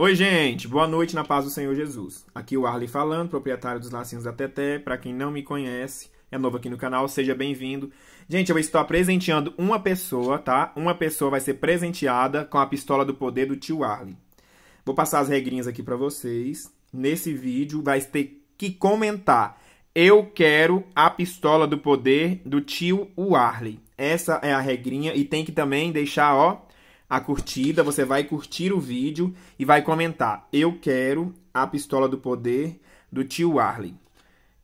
Oi, gente. Boa noite na paz do Senhor Jesus. Aqui o Arley falando, proprietário dos lacinhos da Teté. Para quem não me conhece, é novo aqui no canal, seja bem-vindo. Gente, eu estou presenteando uma pessoa, tá? Uma pessoa vai ser presenteada com a pistola do poder do tio Arley. Vou passar as regrinhas aqui para vocês. Nesse vídeo vai ter que comentar eu quero a pistola do poder do tio Arley. Essa é a regrinha e tem que também deixar, ó, a curtida, você vai curtir o vídeo e vai comentar: Eu quero a pistola do poder do tio Arley.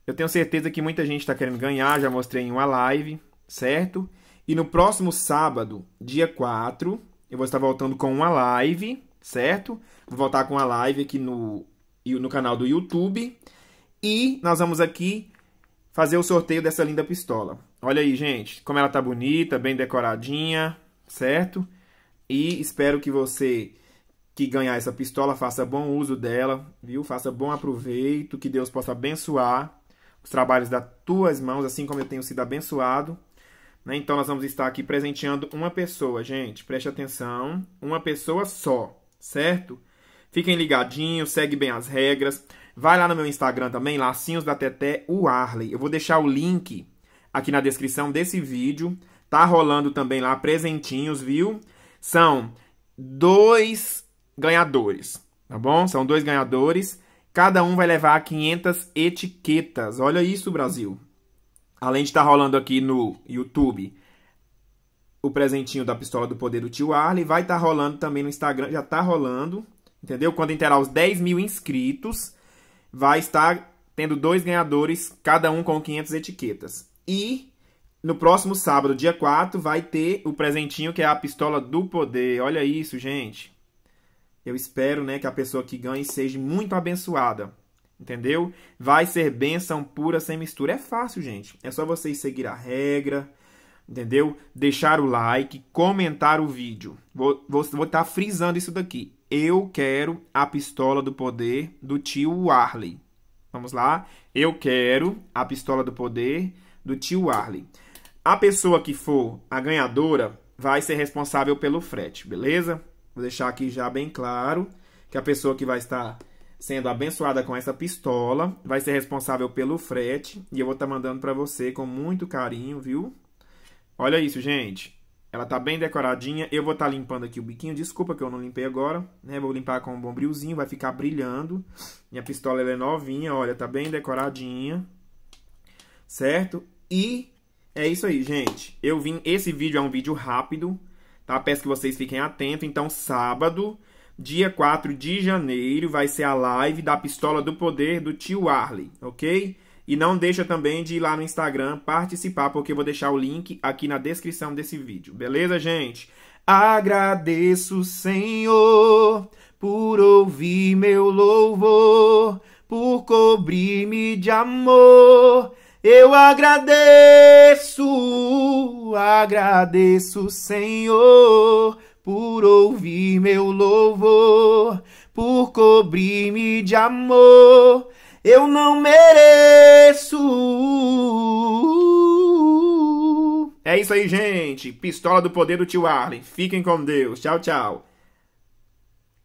Eu tenho certeza que muita gente está querendo ganhar, já mostrei em uma live, certo? E no próximo sábado, dia 4, eu vou estar voltando com uma live, certo? Vou voltar com a live aqui no, no canal do YouTube. E nós vamos aqui fazer o sorteio dessa linda pistola. Olha aí, gente, como ela tá bonita, bem decoradinha, certo? E espero que você que ganhar essa pistola faça bom uso dela, viu? Faça bom aproveito, que Deus possa abençoar os trabalhos das tuas mãos, assim como eu tenho sido abençoado. Né? Então nós vamos estar aqui presenteando uma pessoa, gente. Preste atenção, uma pessoa só, certo? Fiquem ligadinhos, segue bem as regras. Vai lá no meu Instagram também, Lacinhos da Teté, o Arley. Eu vou deixar o link aqui na descrição desse vídeo. Tá rolando também lá presentinhos, viu? são dois ganhadores, tá bom? São dois ganhadores. Cada um vai levar 500 etiquetas. Olha isso, Brasil. Além de estar tá rolando aqui no YouTube o presentinho da pistola do poder do tio Arley, vai estar tá rolando também no Instagram, já está rolando, entendeu? Quando inteirar os 10 mil inscritos, vai estar tendo dois ganhadores, cada um com 500 etiquetas. E no próximo sábado, dia 4, vai ter o presentinho que é a pistola do poder. Olha isso, gente. Eu espero, né, que a pessoa que ganhe seja muito abençoada. Entendeu? Vai ser bênção pura sem mistura. É fácil, gente. É só vocês seguir a regra, entendeu? Deixar o like, comentar o vídeo. Vou estar tá frisando isso daqui. Eu quero a pistola do poder do tio Arley. Vamos lá? Eu quero a pistola do poder do tio Arley. A pessoa que for a ganhadora vai ser responsável pelo frete, beleza? Vou deixar aqui já bem claro que a pessoa que vai estar sendo abençoada com essa pistola vai ser responsável pelo frete e eu vou estar tá mandando para você com muito carinho, viu? Olha isso, gente. Ela tá bem decoradinha. Eu vou estar tá limpando aqui o biquinho. Desculpa que eu não limpei agora, né? Vou limpar com um bombrilzinho, vai ficar brilhando. Minha pistola é novinha, olha, tá bem decoradinha. Certo? E é isso aí, gente. Eu vim. Esse vídeo é um vídeo rápido, tá? Peço que vocês fiquem atentos. Então, sábado, dia 4 de janeiro, vai ser a live da Pistola do Poder do tio Arley, ok? E não deixa também de ir lá no Instagram participar, porque eu vou deixar o link aqui na descrição desse vídeo. Beleza, gente? Agradeço, Senhor, por ouvir meu louvor, por cobrir-me de amor eu agradeço, agradeço, Senhor, por ouvir meu louvor, por cobrir-me de amor. Eu não mereço. É isso aí, gente. Pistola do poder do tio Arlen. Fiquem com Deus. Tchau, tchau.